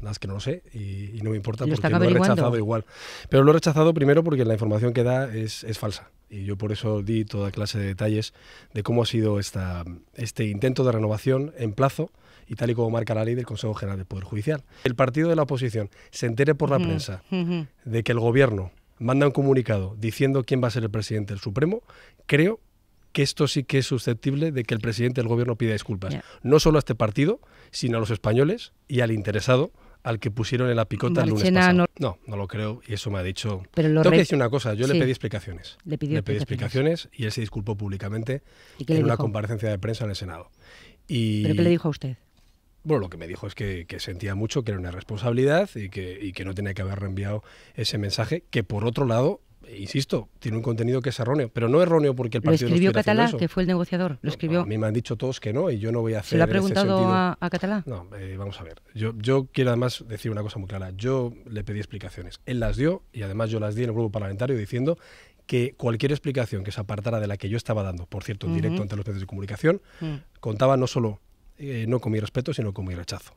las que no lo sé y, no me importa porque lo he rechazado igual. Pero lo he rechazado primero porque la información que da es, falsa y yo por eso di toda clase de detalles de cómo ha sido esta, este intento de renovación en plazo y tal y como marca la ley del Consejo General del Poder Judicial. El partido de la oposición se entere por la prensa de que el gobierno manda un comunicado diciendo quién va a ser el presidente del Supremo, creo que esto sí que es susceptible de que el presidente del gobierno pida disculpas, no solo a este partido, sino a los españoles y al interesado al que pusieron en la picota el lunes pasado. No... no, lo creo y eso me ha dicho. Pero Tengo que decir una cosa, yo le pedí explicaciones. Le, pedí explicaciones. y él se disculpó públicamente en una comparecencia de prensa en el Senado. Y... ¿Pero qué le dijo a usted? Bueno, lo que me dijo es que, sentía mucho que era una responsabilidad y que, y que no tenía que haber reenviado ese mensaje, que por otro lado insisto, tiene un contenido que es erróneo, pero no erróneo porque el partido. ¿Lo escribió no que fue el negociador? ¿Lo escribió? a mí me han dicho todos que no y yo no voy a hacer. ¿Se lo ha preguntado a, Catalá? No, eh, vamos a ver. Yo, yo quiero además decir una cosa muy clara. Yo le pedí explicaciones. Él las dio y además yo las di en el grupo parlamentario diciendo que cualquier explicación que se apartara de la que yo estaba dando, por cierto, en directo ante los medios de comunicación, mm. contaba no solo eh, no con mi respeto, sino con mi rechazo.